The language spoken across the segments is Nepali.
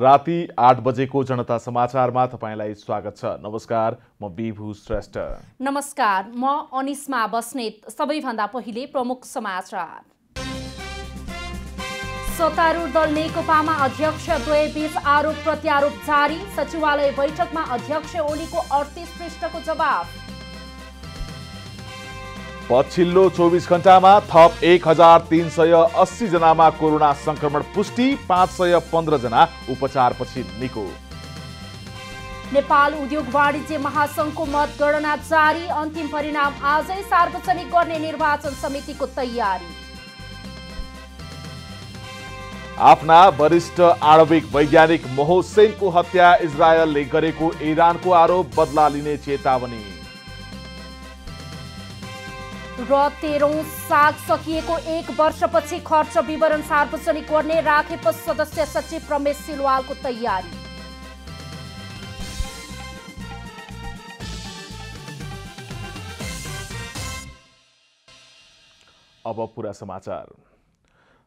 राति आठ बजेको जनता समाचारमा तपाईँलाई स्वागत छ नमस्कार म बिभु श्रेष्ठ नमस्कार म अनिसमा बस्नेत सबैभन्दा पहिले प्रमुख समाचार सत्तारूढ दल नेकपामा बीच आरोप प्रत्यारोप जारी सचिवालय बैठकमा अध्यक्ष ओलीको अडतिस पृष्ठको जवाब पछिल्लो चौबिस घण्टामा थप एक हजार तिन सय अस्सीजनामा कोरोना संक्रमण पुष्टि पाँच सय पन्ध्रजना उपचारपछि निको नेपाल उद्योग वाणिज्य महासङ्घको मतगणना जारी अन्तिम परिणाम आजै सार्वजनिक गर्ने निर्वाचन समितिको तयारी आफ्ना वरिष्ठ आणविक वैज्ञानिक मोहोसेनको हत्या इजरायलले गरेको इरानको आरोप बदला लिने चेतावनी र तेह्रौँ साग सकिएको एक वर्षपछि खर्च विवरण सार्वजनिक गर्ने राखेप सदस्य सचिव रमेश सिलवालको तयारी अब पुरा समाचार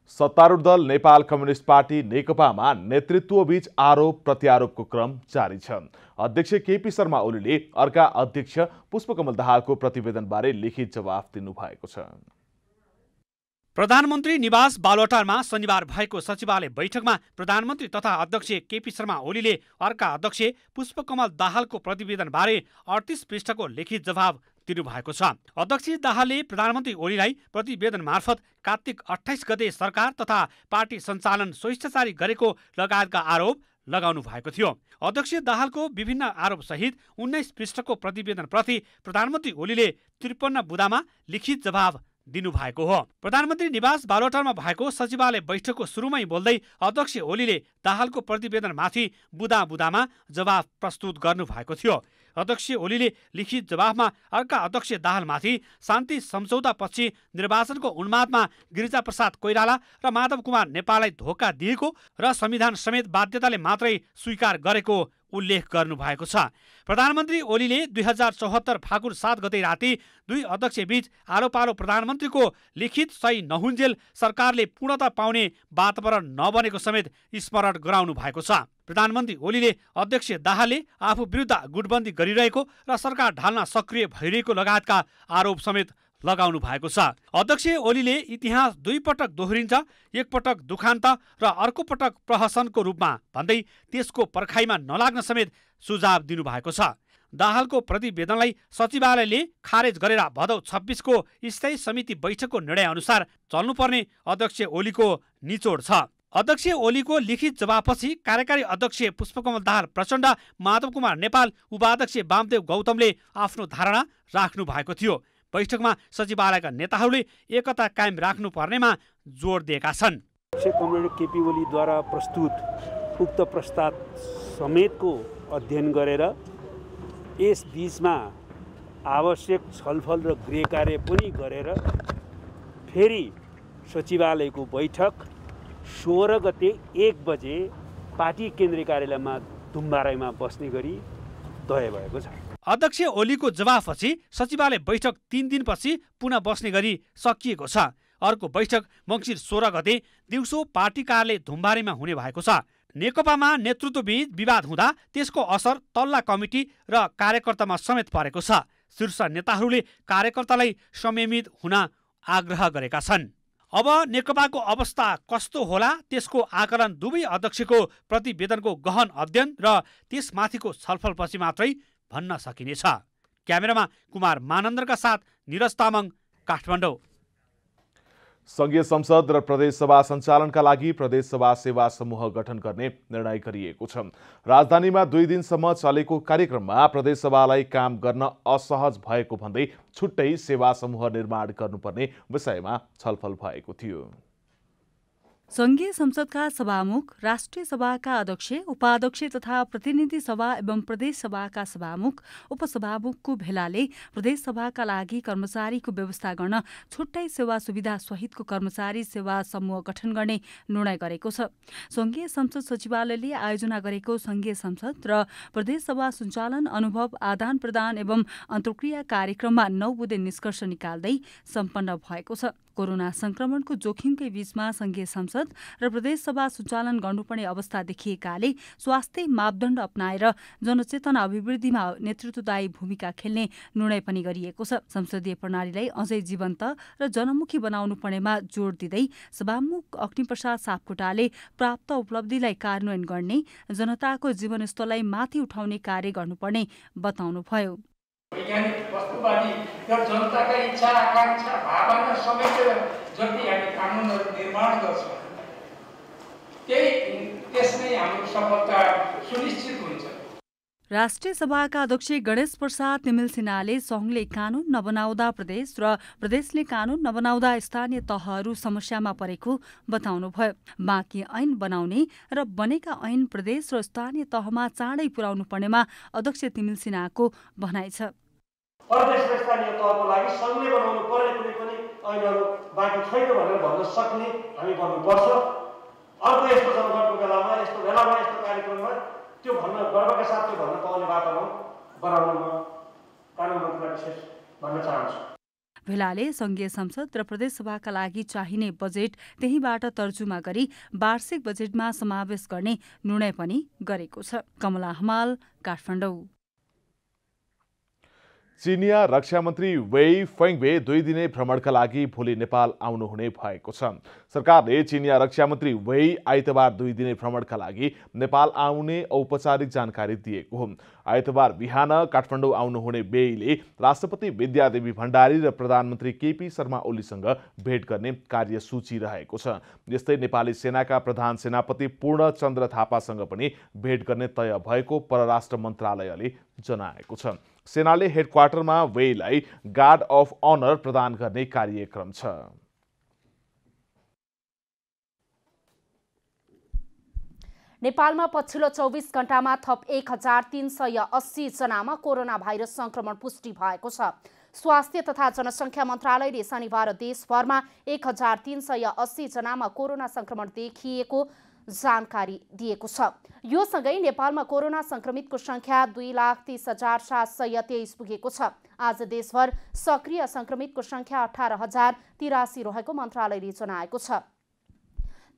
सत्तारूढ दल नेपाल कम्युनिस्ट पार्टी नेकपामा नेतृत्वबीच आरोप प्रत्यारोपको क्रम जारी छ अध्यक्ष केपी शर्मा ओलीले अर्का अध्यक्ष पुष्पकमल दाहालको प्रतिवेदनबारे लिखित जवाफ दिनुभएको छ प्रधानमन्त्री निवास बालवटारमा शनिबार भएको सचिवालय बैठकमा प्रधानमन्त्री तथा अध्यक्ष केपी शर्मा ओलीले अर्का अध्यक्ष पुष्पकमल दाहालको प्रतिवेदनबारे अडतिस पृष्ठको लिखित जवाब भएको छ अध्यक्ष दाहालले प्रधानमन्त्री ओलीलाई प्रतिवेदन मार्फत कार्तिक अठाइस गते सरकार तथा पार्टी सञ्चालन स्वेच्छाचारी गरेको लगायतका आरोप लगाउनु भएको थियो अध्यक्ष दाहालको विभिन्न आरोप सहित उन्नाइस पृष्ठको प्रतिवेदन प्रति प्रधानमन्त्री ओलीले त्रिपन्न बुदामा लिखित जवाब दिनुभएको हो प्रधानमन्त्री निवास बालोटारमा भएको सचिवालय बैठकको सुरुमै बोल्दै अध्यक्ष ओलीले दाहालको प्रतिवेदनमाथि बुदा बुदामा जवाब प्रस्तुत गर्नु भएको थियो अध्यक्ष ओलीले लिखित जवाफमा अर्का अध्यक्ष दाहालमाथि शान्ति सम्झौतापछि निर्वाचनको उन्मादमा गिरिजाप्रसाद कोइराला र माधव कुमार नेपाललाई धोका दिएको र संविधान समेत बाध्यताले मात्रै स्वीकार गरेको उल्लेख गर्नुभएको छ प्रधानमन्त्री ओलीले दुई हजार चौहत्तर फागुन सात गते राति दुई अध्यक्ष अध्यक्षबीच आरोपारो प्रधानमन्त्रीको लिखित सही नहुन्जेल सरकारले पूर्णता पाउने वातावरण नबनेको समेत स्मरण गराउनु भएको छ प्रधानमन्त्री ओलीले अध्यक्ष दाहालले आफू विरुद्ध गुटबन्दी गरिरहेको र सरकार ढाल्न सक्रिय भइरहेको लगायतका आरोप समेत लगाउनु भएको छ अध्यक्ष ओलीले इतिहास दुई पटक दोहोरिन्छ एकपटक दुखान्त र अर्को पटक प्रहसनको रूपमा भन्दै त्यसको पर्खाइमा नलाग्न समेत सुझाव दिनुभएको छ दाहालको प्रतिवेदनलाई सचिवालयले खारेज गरेर भदौ छब्बिसको स्थायी समिति बैठकको निर्णय निर्णयअनुसार चल्नुपर्ने अध्यक्ष ओलीको निचोड छ अध्यक्ष ओलीको लिखित जवाबपछि कार्यकारी अध्यक्ष पुष्पकमल दाहाल प्रचण्ड माधव कुमार नेपाल उपाध्यक्ष वामदेव गौतमले आफ्नो धारणा राख्नु भएको थियो बैठकमा सचिवालयका नेताहरूले एकता कायम राख्नुपर्नेमा जोड दिएका छन् केपी ओलीद्वारा प्रस्तुत उक्त प्रस्ताव समेतको अध्ययन गरेर यस बिचमा आवश्यक छलफल र गृह कार्य पनि गरेर फेरि सचिवालयको बैठक सोह्र गते एक बजे पार्टी केन्द्रीय कार्यालयमा दुम्बाराईमा बस्ने गरी तय भएको छ अध्यक्ष ओलीको जवाफपछि सचिवालय बैठक तिन दिनपछि पुनः बस्ने गरी सकिएको छ अर्को बैठक मङ्सिर सोह्र गते दिउँसो पार्टी कार्यालय धुम्बारेमा हुने भएको छ नेकपामा नेतृत्वबीच विवाद हुँदा त्यसको असर तल्ला कमिटी र कार्यकर्तामा समेत परेको छ शीर्ष नेताहरूले कार्यकर्तालाई संयमित हुन आग्रह गरेका छन् अब नेकपाको अवस्था कस्तो होला त्यसको आकलन दुवै अध्यक्षको प्रतिवेदनको गहन अध्ययन र त्यसमाथिको छलफलपछि मात्रै भन्न सकिनेछ क्यामेरामा कुमार मानन्दरका साथ निरज तामाङ काठमाडौँ सङ्घीय संसद र प्रदेशसभा सञ्चालनका लागि प्रदेशसभा सेवा समूह गठन गर्ने निर्णय गरिएको छ राजधानीमा दुई दिनसम्म चलेको कार्यक्रममा प्रदेशसभालाई काम गर्न असहज भएको भन्दै छुट्टै सेवा समूह निर्माण गर्नुपर्ने विषयमा छलफल भएको थियो सङ्घीय संसदका सभामुख राष्ट्रिय सभाका अध्यक्ष उपाध्यक्ष तथा प्रतिनिधि सभा एवं प्रदेश सभाका सभामुख उपसभामुखको भेलाले प्रदेश सभाका लागि कर्मचारीको व्यवस्था गर्न छुट्टै सेवा सुविधा सहितको कर्मचारी सेवा समूह गठन गर्ने निर्णय गरेको छ सङ्घीय संसद सचिवालयले आयोजना गरेको सङ्घीय संसद र प्रदेश सभा सञ्चालन अनुभव आदान प्रदान एवं अन्तर्क्रिया कार्यक्रममा नौ बुधे निष्कर्ष निकाल्दै सम्पन्न भएको छ कोरोना संक्रमणको जोखिमकै बीचमा संघीय संसद र प्रदेशसभा सञ्चालन गर्नुपर्ने अवस्था देखिएकाले स्वास्थ्य मापदण्ड अप्नाएर जनचेतना अभिवृद्धिमा नेतृत्वदायी भूमिका खेल्ने निर्णय पनि गरिएको छ संसदीय प्रणालीलाई अझै जीवन्त र जनमुखी बनाउनु पर्नेमा जोड दिँदै सभामुख अग्निप्रसाद सापकोटाले प्राप्त उपलब्धिलाई कार्यान्वयन गर्ने जनताको जीवनस्तरलाई माथि उठाउने कार्य गर्नुपर्ने बताउनुभयो वैज्ञानिक वस्तुवादी र जनताका इच्छा आकाङ्क्षा भावना समेत जति हामी कानुनहरू निर्माण गर्छौँ त्यही त्यसमै हाम्रो सफलता सुनिश्चित हुन्छ राष्ट्रिय सभाका अध्यक्ष गणेश प्रसाद निमिल सिन्हाले सङ्घले कानुन नबनाउँदा प्रदेश र प्रदेशले कानुन नबनाउँदा स्थानीय तहहरू समस्यामा परेको बताउनुभयो बाँकी ऐन बनाउने र बनेका ऐन प्रदेश र स्थानीय तहमा चाँडै पुर्याउनु पर्नेमा अध्यक्ष तिमिल सिन्हाको भनाइ छ प्रदेश स्थानीय तहको लागि सङ्घले बनाउनु पर्ने कुनै पनि ऐनहरू बाँकी छैन भनेर भन्न सक्ने हामी भन्नुपर्छ अर्को यस्तो जनगणको बेलामा यस्तो बेलामा यस्तो कार्यक्रममा त्यो भन्न गर्वका साथ त्यो भन्न पाउने वातावरण बनाउन म कानुन मन्त्रीलाई विशेष भन्न चाहन्छु भेलाले संघीय संसद र प्रदेशसभाका लागि चाहिने बजेट त्यहीँबाट तर्जुमा गरी वार्षिक बजेटमा समावेश गर्ने निर्णय पनि गरेको छ कमला हमाल काठमाडौँ चिनिया रक्षा मन्त्री वेई फेङवे दुई दिने भ्रमणका लागि भोलि नेपाल आउनुहुने भएको छ सरकारले चिनिया रक्षा मन्त्री वेई आइतबार दुई दिने भ्रमणका लागि नेपाल आउने औपचारिक जानकारी दिएको हो आइतबार बिहान काठमाडौँ आउनुहुने बेईले राष्ट्रपति विद्यादेवी भण्डारी र प्रधानमन्त्री केपी शर्मा ओलीसँग भेट गर्ने कार्यसूची रहेको छ यस्तै नेपाली सेनाका प्रधान सेनापति पूर्णचन्द्र थापासँग पनि भेट गर्ने तय भएको परराष्ट्र मन्त्रालयले जनाएको छ सेनाले हेडक्वार्टरमा वेईलाई गार्ड अफ अनर प्रदान गर्ने कार्यक्रम छ नेपालमा पछिल्लो चौबिस घण्टामा थप एक हजार तिन सय अस्सी जनामा कोरोना भाइरस सङ्क्रमण पुष्टि भएको छ स्वास्थ्य तथा जनसङ्ख्या मन्त्रालयले शनिबार देशभरमा एक हजार तिन सय अस्सी जनामा कोरोना सङ्क्रमण देखिएको जानकारी दिएको छ यो सँगै नेपालमा कोरोना सङ्क्रमितको सङ्ख्या दुई लाख तिस हजार सात सय तेइस पुगेको छ आज देशभर सक्रिय सङ्क्रमितको सङ्ख्या अठार हजार तिरासी रहेको मन्त्रालयले जनाएको छ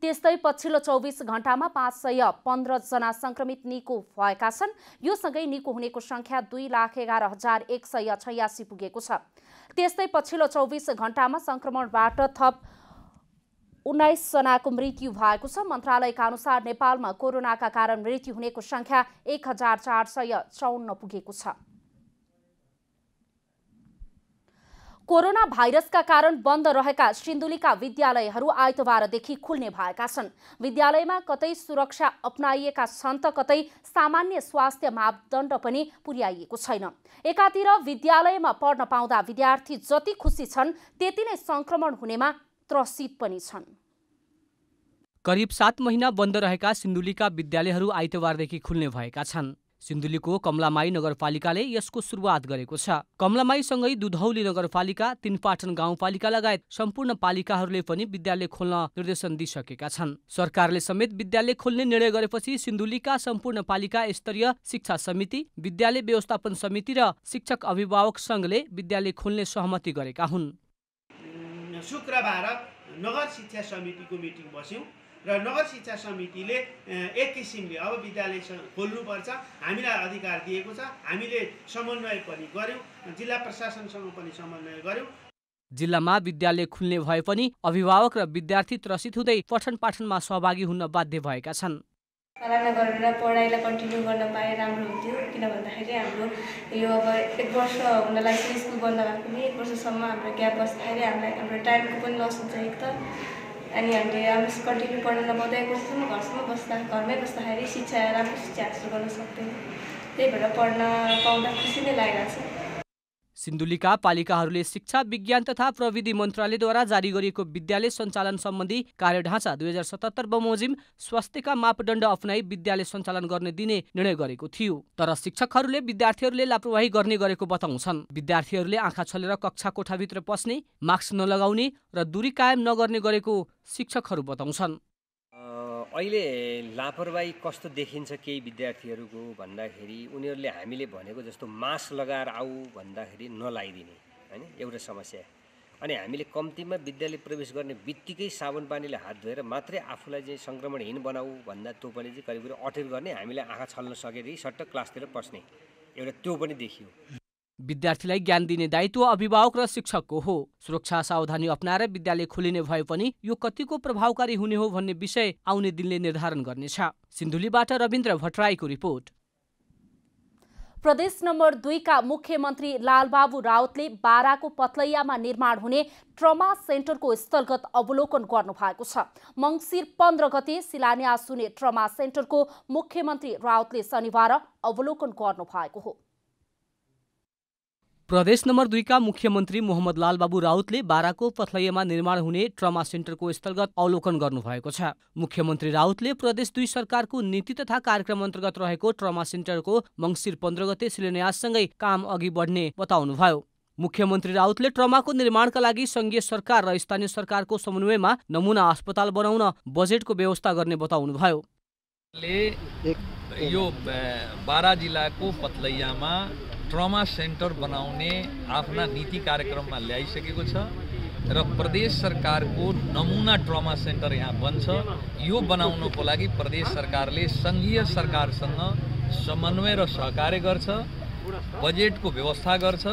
त्यस्तै पछिल्लो चौबिस घण्टामा पाँच सय पन्ध्रजना सङ्क्रमित निको भएका छन् यो सँगै निको हुनेको सङ्ख्या दुई लाख एघार हजार एक सय छयासी पुगेको छ त्यस्तै पछिल्लो चौबिस घण्टामा सङ्क्रमणबाट थप उन्नाइसजनाको मृत्यु भएको छ मन्त्रालयका अनुसार नेपालमा कोरोनाका कारण मृत्यु हुनेको सङ्ख्या एक हजार चार सय चौन्न पुगेको छ कोरोना भाइरसका कारण बन्द रहेका सिन्धुलीका विद्यालयहरू आइतबारदेखि खुल्ने भएका छन् विद्यालयमा कतै सुरक्षा अप्नाइएका छन् त कतै सामान्य स्वास्थ्य मापदण्ड पनि पुर्याइएको छैन एकातिर विद्यालयमा पढ्न पाउँदा विद्यार्थी जति खुसी छन् त्यति नै सङ्क्रमण हुनेमा त्रसित पनि छन् करिब सात महिना बन्द रहेका सिन्धुलीका विद्यालयहरू आइतबारदेखि खुल्ने भएका छन् सिन्धुलीको कमलामाई नगरपालिकाले यसको सुरुवात गरेको छ कमलामाईसँगै दुधौली नगरपालिका तिनपाटन गाउँपालिका लगायत सम्पूर्ण पालिकाहरूले पनि विद्यालय खोल्न निर्देशन दिइसकेका छन् सरकारले समेत विद्यालय खोल्ने निर्णय गरेपछि सिन्धुलीका सम्पूर्ण पालिका स्तरीय शिक्षा समिति विद्यालय व्यवस्थापन समिति र शिक्षक अभिभावक सङ्घले विद्यालय खोल्ने सहमति गरेका हुन् शुक्रबार नगर शिक्षा समितिको मिटिङ बस्यौँ र नगर शिक्षा समितिले एक किसिमले अब विद्यालय खोल्नुपर्छ हामीलाई अधिकार दिएको छ हामीले समन्वय पनि गऱ्यौँ जिल्ला प्रशासनसँग पनि समन्वय गऱ्यौँ जिल्लामा विद्यालय खुल्ने भए पनि अभिभावक र विद्यार्थी त्रसित हुँदै पठन पाठनमा सहभागी हुन बाध्य भएका छन् सराहना गरेर पढाइलाई कन्टिन्यू गर्न पाए राम्रो हुन्थ्यो किन भन्दाखेरि हाम्रो यो अब एक वर्ष हुन लाग्छ स्कुल बन्द भएको पनि एक वर्षसम्म हाम्रो ग्याप बस्दाखेरि हामीलाई हाम्रो टाइमको पनि लस हुन्छ एक त अनि हामीले राम्रोसँग कन्टिन्यू पढ्न नपाउँदै कस्तो घरसम्म बस्दा घरमै बस्दाखेरि शिक्षा राम्रो शिक्षा हासिल गर्न सक्दैन त्यही भएर पढ्न पाउँदा खुसी नै लागेको छ सिन्धुलीका पालिकाहरूले शिक्षा विज्ञान तथा प्रविधि मन्त्रालयद्वारा जारी गरिएको विद्यालय सञ्चालन सम्बन्धी कार्यढाँचा दुई हजार सतहत्तर बमोजिम स्वास्थ्यका मापदण्ड अप्नाई विद्यालय सञ्चालन गर्ने दिने निर्णय गरेको थियो तर शिक्षकहरूले विद्यार्थीहरूले लापरवाही गर्ने गरेको बताउँछन् विद्यार्थीहरूले आँखा छलेर कक्षा कोठाभित्र पस्ने मास्क नलगाउने र दूरी कायम नगर्ने गरेको शिक्षकहरू बताउँछन् अहिले लापरवाही कस्तो देखिन्छ केही विद्यार्थीहरूको भन्दाखेरि उनीहरूले हामीले भनेको जस्तो मास्क लगाएर आऊ भन्दाखेरि नलाइदिने होइन एउटा समस्या अनि हामीले कम्तीमा विद्यालय प्रवेश गर्ने बित्तिकै साबुन पानीले हात धोएर मात्रै आफूलाई चाहिँ सङ्क्रमणहीन बनाऊ भन्दा त्यो पनि चाहिँ करिब करिब अटेर गर्ने हामीले आँखा छल्न सकेर सट्ट क्लासतिर पस्ने एउटा त्यो पनि देखियो विद्यार्थीलाई ज्ञान दिने दायित्व अभिभावक र शिक्षकको हो सुरक्षा सावधानी अप्नाएर विद्यालय खोलिने भए पनि यो कतिको प्रभावकारी हुने हो भन्ने विषय आउने दिनले निर्धारण गर्नेछ सिन्धुलीबाट रविन्द्र भट्टराईको रिपोर्ट प्रदेश नम्बर दुईका मुख्यमन्त्री लालबाबु रावतले बाराको पतलैयामा निर्माण हुने ट्रमा सेन्टरको स्थलगत अवलोकन गर्नुभएको छ मङ्सिर पन्ध्र गते शिलान्यास हुने ट्रमा सेन्टरको मुख्यमन्त्री राउतले शनिबार अवलोकन गर्नुभएको हो प्रदेश नम्बर दुईका मुख्यमन्त्री मोहम्मद लालबाबु राउतले बाराको पथलैयामा निर्माण हुने ट्रमा सेन्टरको स्थलगत अवलोकन गर्नुभएको छ मुख्यमन्त्री राउतले प्रदेश दुई सरकारको नीति तथा कार्यक्रम अन्तर्गत रहेको ट्रमा सेन्टरको मङ्सिर पन्ध्र गते शिलान्याससँगै काम अघि बढ्ने बताउनुभयो मुख्यमन्त्री राउतले ट्रमाको निर्माणका लागि सङ्घीय सरकार र स्थानीय सरकारको समन्वयमा नमुना अस्पताल बनाउन बजेटको व्यवस्था गर्ने बताउनुभयो यो बारा जिल्लाको पथलैयामा ट्रमा सेन्टर बनाउने आफ्ना नीति कार्यक्रममा ल्याइसकेको छ र प्रदेश सरकारको नमुना ट्रमा सेन्टर यहाँ बन्छ यो बनाउनको लागि प्रदेश सरकारले सङ्घीय सरकारसँग समन्वय र सहकार्य गर्छ बजेटको व्यवस्था गर्छ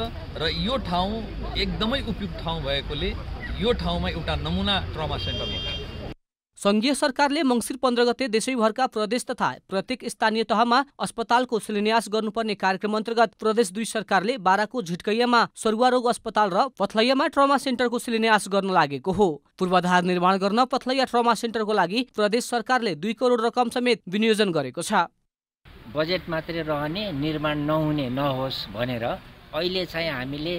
र यो ठाउँ एकदमै उपयुक्त ठाउँ भएकोले यो ठाउँमा एउटा नमुना ट्रमा सेन्टर बनाउँछ सङ्घीय सरकारले मङ्सिर पन्ध्र गते देशैभरका प्रदेश तथा प्रत्येक स्थानीय तहमा अस्पतालको शिलान्यास गर्नुपर्ने कार्यक्रम अन्तर्गत प्रदेश दुई सरकारले बाराको झिटकैयामा सरुवा रोग अस्पताल र पथलैयामा ट्रमा सेन्टरको शिलान्यास गर्न लागेको हो पूर्वाधार निर्माण गर्न पथलैया ट्रमा सेन्टरको लागि प्रदेश सरकारले दुई करोड रकम समेत विनियोजन गरेको छ बजेट मात्रै रहने निर्माण नहुने नहोस् भनेर अहिले चाहिँ हामीले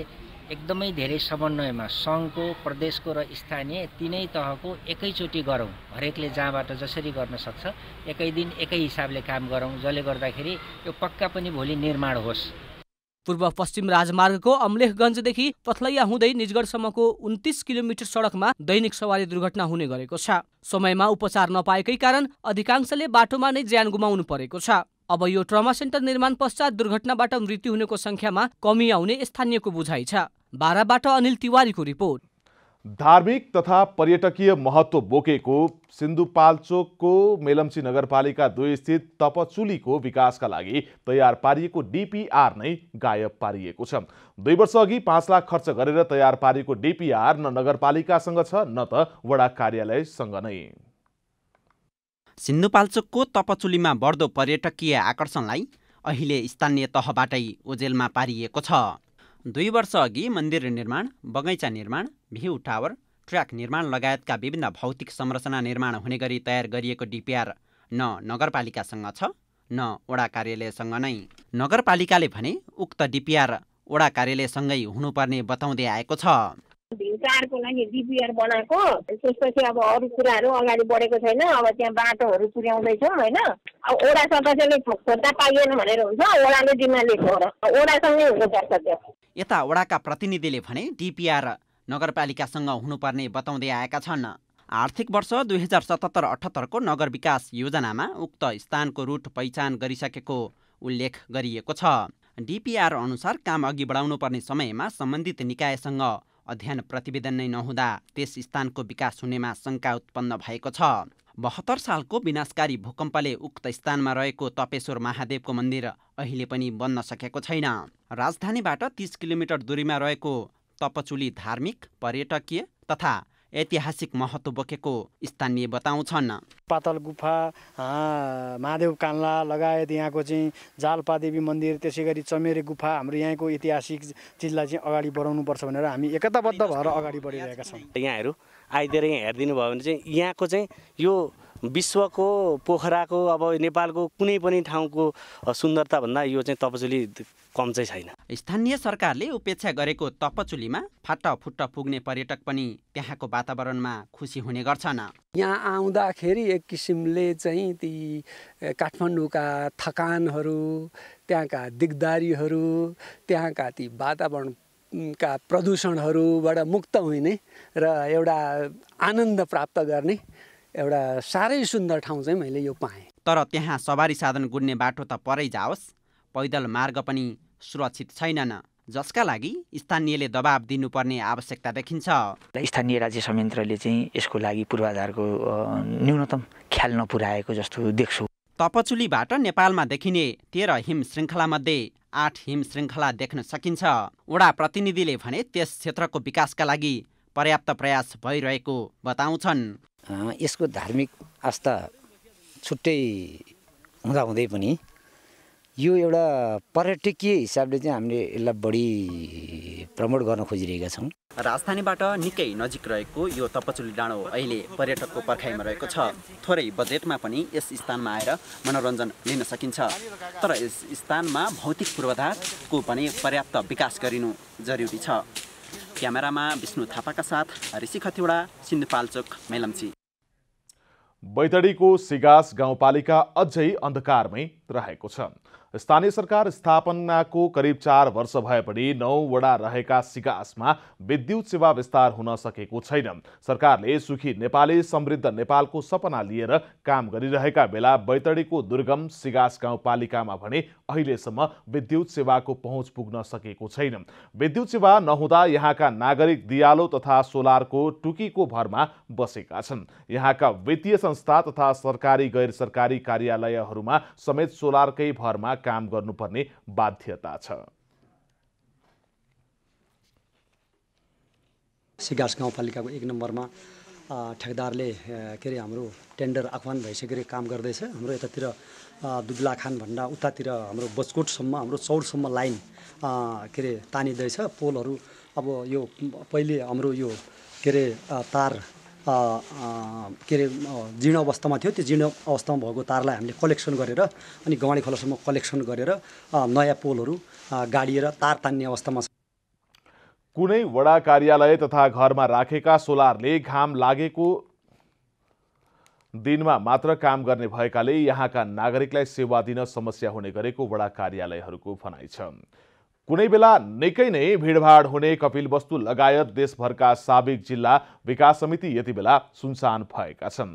एकदमै धेरै समन्वयमा सङ्घको प्रदेशको र स्थानीय तिनै तहको एकैचोटि गरौँ हरेकले जहाँबाट जसरी गर्न सक्छ एकै दिन एकै हिसाबले काम गरौँ जसले गर्दाखेरि यो पक्का पनि भोलि निर्माण होस् पूर्व पश्चिम राजमार्गको अम्लेखगञ्जदेखि पथलैया हुँदै निजगढसम्मको उन्तिस किलोमिटर सडकमा दैनिक सवारी दुर्घटना हुने गरेको छ समयमा उपचार नपाएकै कारण अधिकांशले बाटोमा नै ज्यान गुमाउनु परेको छ अब यो ट्रमा सेन्टर निर्माण पश्चात दुर्घटनाबाट मृत्यु हुनेको संख्यामा कमी आउने स्थानीयको बुझाइ छ बाह्रबाट अनिल तिवारीको रिपोर्ट धार्मिक तथा पर्यटकीय महत्त्व बोकेको सिन्धुपाल्चोकको मेलम्ची नगरपालिका दुई स्थित तपचुलीको विकासका लागि तयार पारिएको डिपिआर नै गायब पारिएको छ दुई वर्ष अघि पाँच लाख खर्च गरेर तयार पारिएको डिपिआर न नगरपालिकासँग छ न त वडा कार्यालयसँग नै सिन्धुपाल्चोकको तपचुलीमा बढ्दो पर्यटकीय आकर्षणलाई अहिले स्थानीय तहबाटै ओजेलमा पारिएको छ दुई वर्ष अघि मन्दिर निर्माण बगैँचा निर्माण भ्यू टावर ट्र्याक निर्माण लगायतका विभिन्न भौतिक संरचना निर्माण हुने गरी तयार गरिएको डिपिआर न नगरपालिकासँग छ न वडा कार्यालयसँग नै नगरपालिकाले भने उक्त डिपिआर वडा कार्यालयसँगै हुनुपर्ने बताउँदै आएको छ चारको लागि डिपिआर बनाएको त्यसपछि अब अरू कुराहरू अगाडि बढेको छैन अब त्यहाँ बाटोहरू पुर्याउँदैछौँ होइन अब ओडा सदस्यले खोज्दा पाइएन भनेर हुन्छ ओडाले जिम्मा लिएको र ओडासँगै हुनुपर्छ त्यो यता ओडाका प्रतिनिधिले भने डिपिआर नगरपालिकासँग हुनुपर्ने बताउँदै आएका छन् आर्थिक वर्ष दुई हजार सतहत्तर अठहत्तरको नगर विकास योजनामा उक्त स्थानको रुट पहिचान गरिसकेको उल्लेख गरिएको छ डिपिआर अनुसार काम अघि बढाउनुपर्ने समयमा सम्बन्धित निकायसँग अध्ययन प्रतिवेदन नै नहुँदा त्यस स्थानको विकास हुनेमा शङ्का उत्पन्न भएको छ बहत्तर सालको विनाशकारी भूकम्पले उक्त स्थानमा रहेको तपेश्वर महादेवको मन्दिर अहिले पनि बन्न सकेको छैन राजधानीबाट तिस किलोमिटर दूरीमा रहेको तपचुली धार्मिक पर्यटकीय तथा ऐतिहासिक महत्त्व बोकेको स्थानीय बताउँछन् पातल गुफा महादेव कान्ला लगायत यहाँको चाहिँ जालपा देवी मन्दिर त्यसै गरी चमेरे गुफा हाम्रो यहाँको ऐतिहासिक चिजलाई चाहिँ अगाडि बढाउनुपर्छ भनेर हामी एकताबद्ध भएर अगाडि बढिरहेका छौँ यहाँहरू आइदिएर यहाँ हेरिदिनु भयो भने चाहिँ यहाँको चाहिँ यो विश्वको पोखराको अब नेपालको कुनै पनि ठाउँको सुन्दरताभन्दा यो चाहिँ तपचुली कम चाहिँ छैन स्थानीय सरकारले उपेक्षा गरेको तपचुलीमा फाटा फुट्टा पुग्ने पर्यटक पनि त्यहाँको वातावरणमा खुसी हुने गर्छन् यहाँ आउँदाखेरि एक किसिमले चाहिँ ती काठमाडौँका थकानहरू त्यहाँका दिगदारीहरू त्यहाँका ती वातावरण का प्रदूषणहरूबाट मुक्त हुने र एउटा आनन्द प्राप्त गर्ने एउटा साह्रै सुन्दर ठाउँ चाहिँ मैले यो पाएँ तर त्यहाँ सवारी साधन गुड्ने बाटो त परै जाओस् पैदल मार्ग पनि सुरक्षित छैनन् जसका लागि स्थानीयले दबाब दिनुपर्ने आवश्यकता देखिन्छ स्थानीय राज्य संयन्त्रले चाहिँ यसको लागि पूर्वाधारको न्यूनतम ख्याल नपुर्याएको जस्तो देख्छु तपचुलीबाट नेपालमा देखिने तेह्र हिम श्रृङ्खलामध्ये आठ हिम श्रृङ्खला देख्न सकिन्छ वडा प्रतिनिधिले भने त्यस क्षेत्रको विकासका लागि पर्याप्त प्रयास भइरहेको बताउँछन् यसको धार्मिक आस्था छुट्टै हुँदाहुँदै पनि यो एउटा पर्यटकीय हिसाबले चाहिँ हामीले यसलाई बढी प्रमोट गर्न खोजिरहेका छौँ राजधानीबाट निकै नजिक रहेको यो तपचुली डाँडो अहिले पर्यटकको पर्खाइमा रहेको छ थोरै बजेटमा पनि यस स्थानमा आएर मनोरञ्जन लिन सकिन्छ तर यस स्थानमा भौतिक पूर्वाधारको पनि पर्याप्त विकास गरिनु जरुरी छ क्यामेरामा विष्णु थापाका साथ ऋषि खतिवडा सिन्धुपाल्चोक मेलम्ची बैतडीको सिगास गाउँपालिका अझै अन्धकारमै रहेको छ स्थानीय सरकार स्थापनाको करिब चार वर्ष भए पनि नौवटा रहेका सिकासमा विद्युत सेवा विस्तार हुन सकेको छैन सरकारले सुखी नेपाली समृद्ध नेपालको सपना लिएर काम गरिरहेका बेला बैतडीको दुर्गम सिगास गाउँपालिकामा भने अहिलेसम्म विद्युत सेवाको पहुँच पुग्न सकेको छैन विद्युत सेवा नहुँदा यहाँका नागरिक दियालो तथा सोलारको टुकीको भरमा बसेका छन् यहाँका वित्तीय संस्था तथा सरकारी गैर सरकारी कार्यालयहरूमा समेत सोलारकै भरमा काम गर्नुपर्ने बाध्यता छ सिगास गाउँपालिकाको एक नम्बरमा ठेकदारले के अरे हाम्रो टेन्डर आह्वान भइसकेर काम गर्दैछ हाम्रो यतातिर खान भन्दा उतातिर हाम्रो बचकोटसम्म हाम्रो चौरसम्म लाइन के अरे तानिँदैछ पोलहरू अब यो पहिले हाम्रो यो के अरे तार के अरे जीर्ण अवस्थामा थियो त्यो जीर्ण अवस्थामा भएको तारलाई हामीले कलेक्सन गरेर अनि गवाडी खोलासम्म कलेक्सन गरेर नयाँ पोलहरू गाडिएर तार तान्ने अवस्थामा कुनै वडा कार्यालय तथा घरमा राखेका सोलारले घाम लागेको दिनमा मात्र काम गर्ने भएकाले यहाँका नागरिकलाई सेवा दिन समस्या हुने गरेको वडा कार्यालयहरूको भनाइ छ कुनै बेला निकै नै भिडभाड हुने कपिलवस्तु लगायत देशभरका साबिक जिल्ला विकास समिति यति बेला सुनसान भएका छन्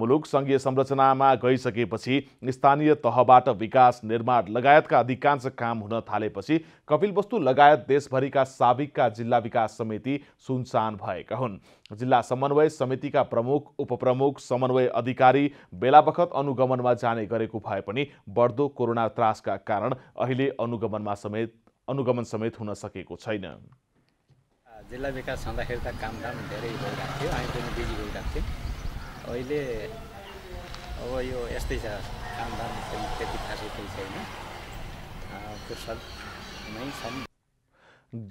मुलुक सङ्घीय संरचनामा गइसकेपछि स्थानीय तहबाट विकास निर्माण लगायतका अधिकांश काम हुन थालेपछि कपिलवस्तु लगायत देशभरिका साबिकका जिल्ला विकास समिति सुनसान भएका हुन् जिल्ला समन्वय समितिका प्रमुख उपप्रमुख समन्वय अधिकारी बेला अनुगमनमा जाने गरेको भए पनि बढ्दो कोरोना त्रासका कारण अहिले अनुगमनमा समेत अनुगमन समेत हुन सकेको छैन जिल्ला विकास हुँदाखेरि त काम धेरै भइरहेको थियो हामी पनि बिजी भइरहेको थियो अहिले अब यो यस्तै छ कामदाम पनि त्यति खासै केही छैन फुर्सदमै छन्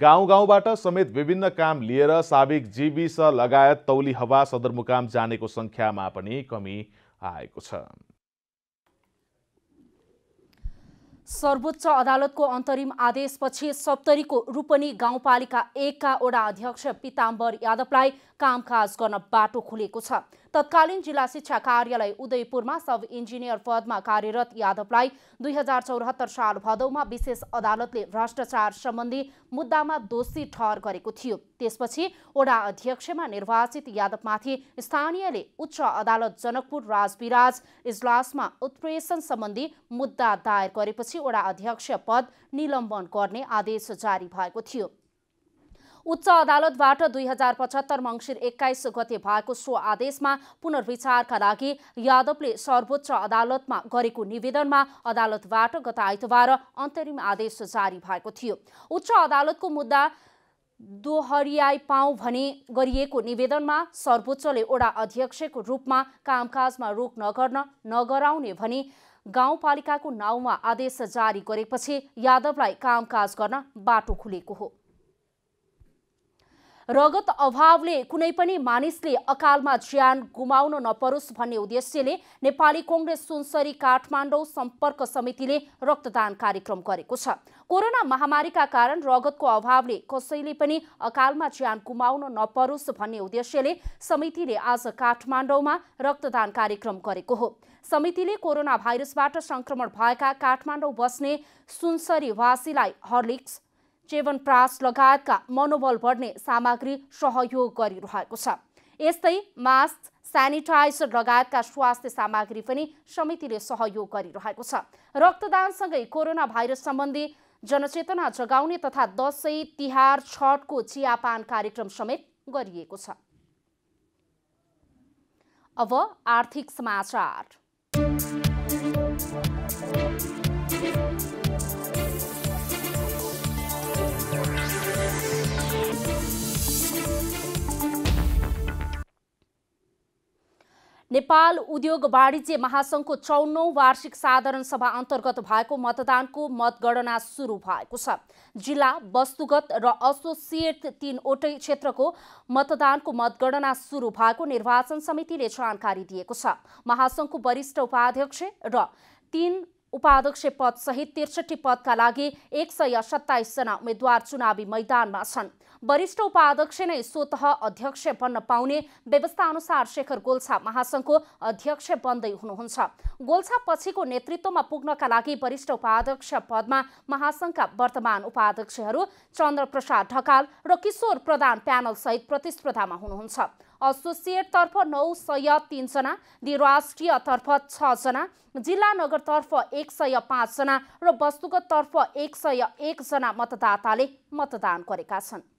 गाउँ गाउँबाट समेत विभिन्न काम लिएर साबिक जीविस लगायत तौली हवा सदरमुकाम जानेको सङ्ख्यामा पनि कमी आएको छ सर्वोच्च अदालतको अन्तरिम आदेशपछि सप्तरीको रूपनी गाउँपालिका एकका वडा अध्यक्ष पिताम्बर यादवलाई कामकाज गर्न बाटो खुलेको छ तत्कालीन जिल्ला शिक्षा कार्यालय उदयपुरमा सब इन्जिनियर पदमा कार्यरत यादवलाई दुई हजार चौहत्तर साल भदौमा विशेष अदालतले भ्रष्टाचार सम्बन्धी मुद्दामा दोषी ठहर गरेको थियो त्यसपछि ओडा अध्यक्षमा निर्वाचित यादवमाथि स्थानीयले उच्च अदालत जनकपुर राजविराज इजलासमा उत्प्रेषण सम्बन्धी मुद्दा दायर गरेपछि ओडा अध्यक्ष पद निलम्बन गर्ने आदेश जारी भएको थियो उच्च अदालतबाट दुई हजार पचहत्तर मङ्सिर एक्काइस गते भएको सो आदेशमा पुनर्विचारका लागि यादवले सर्वोच्च अदालतमा गरेको निवेदनमा अदालतबाट गत आइतबार अन्तरिम आदेश जारी भएको थियो उच्च अदालतको मुद्दा दोहरियाई पाउ भने गरिएको निवेदनमा सर्वोच्चले ओडा अध्यक्षको रूपमा कामकाजमा रोक नगर्न नगराउने भने गाउँपालिकाको नाउँमा आदेश जारी गरेपछि यादवलाई कामकाज गर्न बाटो खुलेको हो रगत अभावले कुनै पनि मानिसले अकालमा ज्यान गुमाउन नपरोस् भन्ने उद्देश्यले नेपाली कङ्ग्रेस सुनसरी काठमाडौँ सम्पर्क समितिले रक्तदान कार्यक्रम गरेको छ कोरोना महामारीका कारण रगतको अभावले कसैले पनि अकालमा ज्यान गुमाउन नपरोस् भन्ने उद्देश्यले समितिले आज काठमाडौँमा रक्तदान कार्यक्रम गरेको हो समितिले कोरोना भाइरसबाट सङ्क्रमण भएका काठमाडौँ बस्ने सुनसरीवासीलाई हर्लिक्स प्रास लगायतका मनोबल बढ्ने सामग्री सहयोग गरिरहेको छ यस्तै मास्क सेनिटाइजर लगायतका स्वास्थ्य सामग्री पनि समितिले सहयोग गरिरहेको छ रक्तदानसँगै कोरोना भाइरस सम्बन्धी जनचेतना जगाउने तथा दसैँ तिहार छठको चियापान कार्यक्रम समेत गरिएको छ अब आर्थिक समाचार नेपाल उद्योग वाणिज्य महासङ्घको चौनौ वार्षिक साधारण सभा अन्तर्गत भएको मतदानको मतगणना सुरु भएको छ जिल्ला वस्तुगत र एसोसिएट तीनवटै क्षेत्रको मतदानको मतगणना सुरु भएको निर्वाचन समितिले जानकारी दिएको छ महासङ्घको वरिष्ठ उपाध्यक्ष र तीन उपाध्यक्ष पदसहित त्रिसठी पदका लागि एक सय सत्ताइसजना उम्मेद्वार चुनावी मैदानमा छन् वरिष्ठ उपाध्यक्ष नै स्वत अध्यक्ष बन्न पाउने व्यवस्था अनुसार शेखर गोल्छा महासङ्घको अध्यक्ष बन्दै हुनुहुन्छ गोल्छा पछिको नेतृत्वमा पुग्नका लागि वरिष्ठ उपाध्यक्ष पदमा महासङ्घका वर्तमान उपाध्यक्षहरू चन्द्रप्रसाद ढकाल र किशोर प्रधान प्यानल सहित प्रतिस्पर्धामा हुनुहुन्छ एसोसिएटतर्फ नौ सय तिनजना द्विराष्ट्रियतर्फ छजना जिल्ला नगरतर्फ एक सय पाँचजना र वस्तुगततर्फ एक सय एकजना मतदाताले मतदान गरेका छन्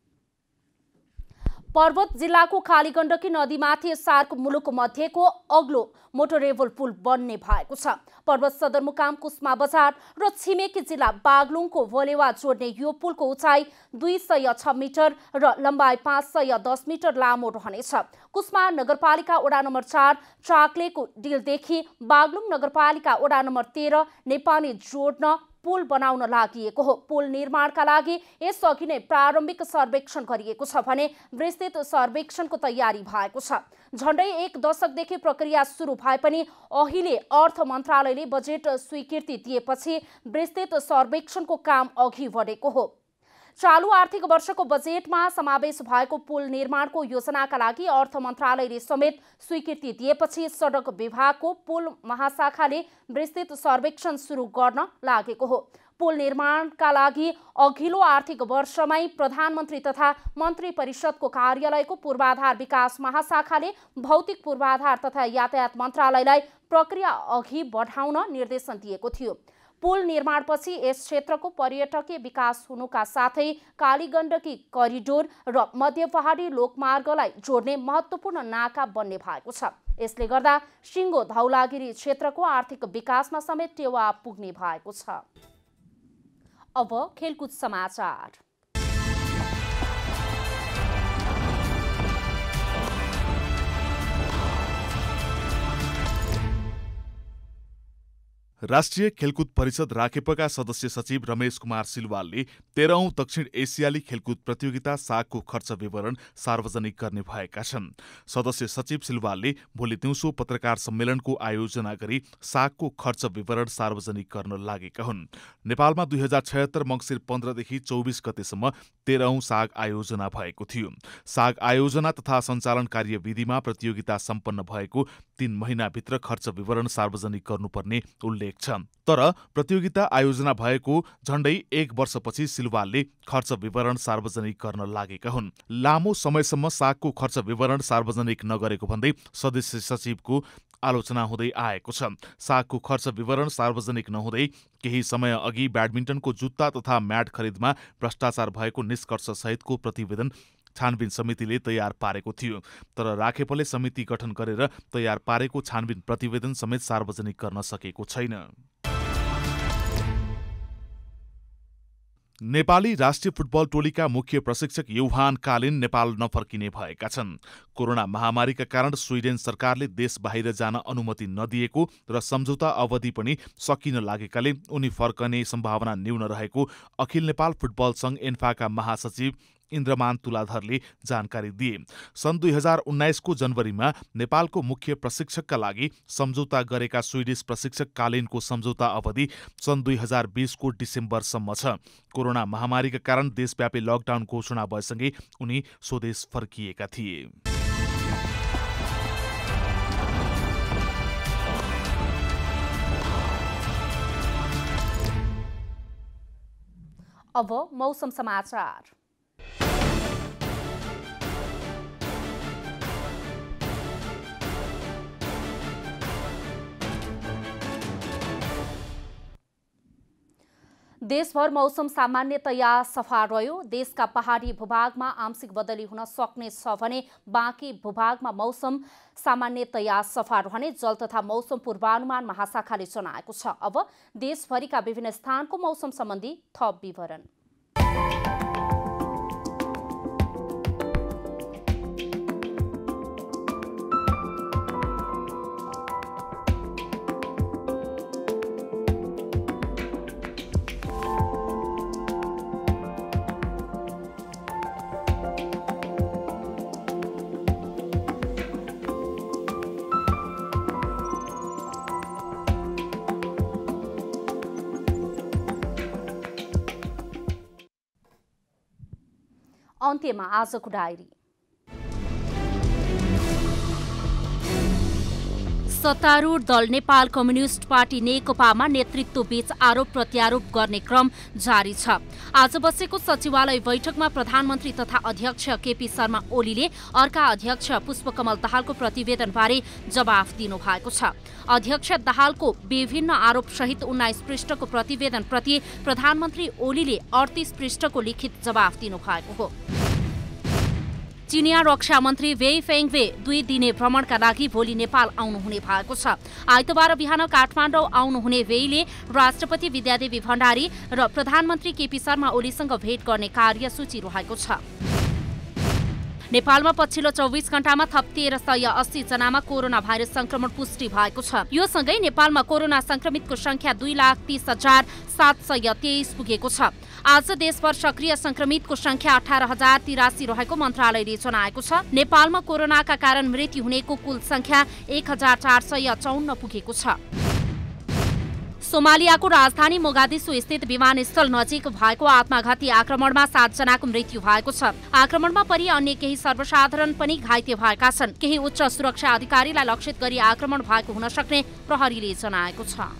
पर्वत जिल्लाको कालीगण्डकी नदीमाथि सार्क मुलुक मध्येको अग्लो मोटरेबल पुल बन्ने भएको छ पर्वत सदरमुकाम कुस्मा बजार र छिमेकी जिल्ला बागलुङको भोलेवा जोड्ने यो पुलको उचाइ दुई सय छ मिटर र लम्बाइ पाँच सय दस मिटर लामो रहनेछ कुस्मा नगरपालिका वडा नम्बर चार चाक्लेको डिलदेखि बागलुङ नगरपालिका वडा नम्बर तेह्र नेपाली जोड्न पुल बनाउन लागि हो पुल निर्माणका लागि यसअघि नै प्रारम्भिक सर्वेक्षण गरिएको छ भने विस्तृत सर्वेक्षणको तयारी भएको छ झण्डै एक दशकदेखि प्रक्रिया सुरु भए पनि अहिले अर्थ मन्त्रालयले बजेट स्वीकृति दिएपछि विस्तृत सर्वेक्षणको काम अघि बढेको हो चालु आर्थिक वर्षको बजेटमा समावेश भएको पुल निर्माणको योजनाका लागि अर्थ मन्त्रालयले समेत स्वीकृति दिएपछि सडक विभागको पुल महाशाखाले विस्तृत सर्वेक्षण सुरु गर्न लागेको हो पुल निर्माणका लागि अघिल्लो आर्थिक वर्षमै प्रधानमन्त्री तथा मन्त्री परिषदको कार्यालयको पूर्वाधार विकास महाशाखाले भौतिक पूर्वाधार तथा यातायात मन्त्रालयलाई प्रक्रिया अघि बढाउन निर्देशन दिएको थियो पुल निर्माणपछि यस क्षेत्रको पर्यटकीय विकास हुनुका साथै कालीगण्डकी करिडोर र मध्य पहाडी लोकमार्गलाई जोड्ने महत्त्वपूर्ण नाका बन्ने भएको छ यसले गर्दा सिङ्गो धौलागिरी क्षेत्रको आर्थिक विकासमा समेत टेवा पुग्ने भएको छ अब खेलकुद समाचार राष्ट्रिय खेलकुद परिषद राखेपका सदस्य सचिव रमेश कुमार सिलवालले तेह्रौं दक्षिण एसियाली खेलकुद प्रतियोगिता सागको खर्च विवरण सार्वजनिक गर्ने भएका छन् सदस्य सचिव सिलवालले भोलि दिउँसो पत्रकार सम्मेलनको आयोजना गरी सागको खर्च विवरण सार्वजनिक गर्न लागेका हुन् नेपालमा दुई हजार छयत्तर मङ्सिर पन्ध्रदेखि चौबिस गतेसम्म तेह्रौं साग आयोजना भएको थियो साग आयोजना तथा सञ्चालन कार्यविधिमा प्रतियोगिता सम्पन्न भएको तीन महिनाभित्र खर्च विवरण सार्वजनिक गर्नुपर्ने उल्लेख छ तर प्रतियोगिता आयोजना भएको झण्डै एक वर्षपछि सिलवालले खर्च विवरण सार्वजनिक गर्न लागेका हुन् लामो समयसम्म सागको खर्च विवरण सार्वजनिक नगरेको भन्दै सदस्य सचिवको आलोचना हुँदै आएको छ सागको खर्च विवरण सार्वजनिक नहुँदै केही समय अघि ब्याडमिन्टनको जुत्ता तथा म्याट खरिदमा भ्रष्टाचार भएको सहितको प्रतिवेदन छानबिन समितिले तयार पारेको थियो तर राखेपले समिति गठन गरेर तयार पारेको छानबिन प्रतिवेदन समेत सार्वजनिक गर्न सकेको छैन नेपाली राष्ट्रिय फुटबल टोलीका मुख्य प्रशिक्षक युहान कालिन नेपाल नफर्किने भएका छन् कोरोना महामारीका कारण स्विडेन सरकारले देश बाहिर जान अनुमति नदिएको र सम्झौता अवधि पनि सकिन लागेकाले उनी फर्कने सम्भावना न्यून रहेको अखिल नेपाल फुटबल सङ्घ एन्फाका महासचिव इन्द्रमान तुलाधरले जानकारी दिए सन् दुई हजार उन्नाइसको जनवरीमा नेपालको मुख्य प्रशिक्षकका लागि सम्झौता गरेका स्विडिस प्रशिक्षक कालीनको सम्झौता अवधि सन् दुई हजार बिसको डिसेम्बरसम्म छ कोरोना महामारीका कारण देशव्यापी लकडाउन घोषणा भएसँगै उनी स्वदेश फर्किएका थिए अब मौसम समाचार देशभर मौसम सामान्यतया सफा रह्यो देशका पहाडी भूभागमा आंशिक बदली हुन सक्नेछ भने बाँकी भूभागमा मौसम सामान्यतया सफा रहने जल तथा मौसम पूर्वानुमान महाशाखाले जनाएको छ अब देशभरिका विभिन्न स्थानको मौसम सम्बन्धी थप विवरण अन्त्यमा आजको डायरी सत्तारूढ दल नेपाल कम्युनिस्ट पार्टी नेकपामा नेतृत्वबीच आरोप प्रत्यारोप गर्ने क्रम जारी छ आज बसेको सचिवालय बैठकमा प्रधानमन्त्री तथा अध्यक्ष केपी शर्मा ओलीले अर्का अध्यक्ष पुष्पकमल दाहालको प्रतिवेदनबारे जवाफ दिनुभएको छ अध्यक्ष दाहालको विभिन्न आरोपसहित उन्नाइस पृष्ठको प्रतिवेदनप्रति प्रधानमन्त्री ओलीले अडतिस पृष्ठको लिखित जवाफ दिनुभएको हो चिनिया रक्षा मन्त्री वे फेङवे दुई दिने भ्रमणका लागि भोलि नेपाल आउनुहुने भएको छ आइतबार बिहान काठमाडौँ आउनुहुने वेईले राष्ट्रपति विद्यादेवी भण्डारी र प्रधानमन्त्री केपी शर्मा ओलीसँग भेट गर्ने कार्यसूची रहेको छ नेपालमा पछिल्लो चौबिस घण्टामा थप तेह्र सय अस्सी जनामा कोरोना भाइरस संक्रमण पुष्टि भएको छ यो सँगै नेपालमा कोरोना संक्रमितको संख्या दुई लाख तीस हजार सात सय तेइस पुगेको छ आज देशभर सक्रिय संक्रमितको संख्या अठार हजार तिरासी रहेको मन्त्रालयले जनाएको छ नेपालमा कोरोनाका कारण मृत्यु हुनेको कुल संख्या एक हजार चार सय चौन्न पुगेको छ सोमालियाको राजधानी मोगादिसु स्थित विमानस्थल नजिक भएको आत्मघाती आक्रमणमा सातजनाको मृत्यु भएको छ आक्रमणमा परि अन्य केही सर्वसाधारण पनि घाइते भएका छन् केही उच्च सुरक्षा अधिकारीलाई लक्षित गरी आक्रमण भएको हुन सक्ने प्रहरीले जनाएको छ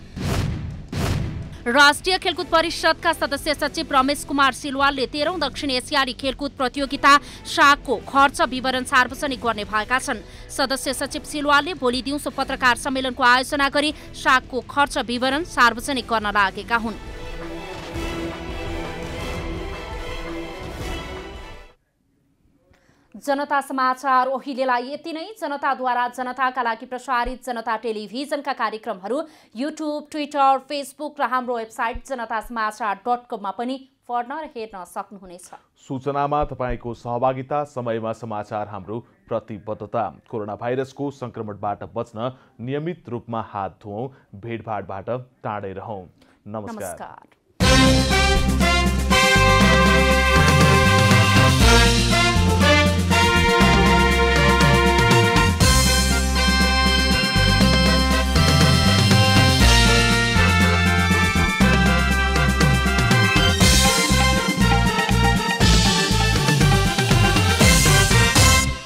राष्ट्रिय खेलकुद परिषदका सदस्य सचिव रमेश कुमार सिलवालले तेह्रौं दक्षिण एसियाली खेलकुद प्रतियोगिता सागको खर्च विवरण सार्वजनिक गर्ने भएका छन् सदस्य सचिव सिलवालले भोलि दिउँसो पत्रकार सम्मेलनको आयोजना गरी सागको खर्च विवरण सार्वजनिक गर्न लागेका हुन् जनता समाचार ओहिलेलाई यति नै जनताद्वारा जनताका लागि प्रसारित जनता टेलिभिजनका कार्यक्रमहरू युट्युब ट्विटर फेसबुक र हाम्रो वेबसाइट जनता समाचार डट कममा पनि पढ्न र हेर्न सक्नुहुनेछ सूचनामा तपाईँको सहभागिता समयमा समाचार हाम्रो प्रतिबद्धता कोरोना भाइरसको सङ्क्रमणबाट बच्न नियमित रूपमा हात धुवौँ भेटभाडबाट टाढै रहौँ नमस्कार, नमस्कार।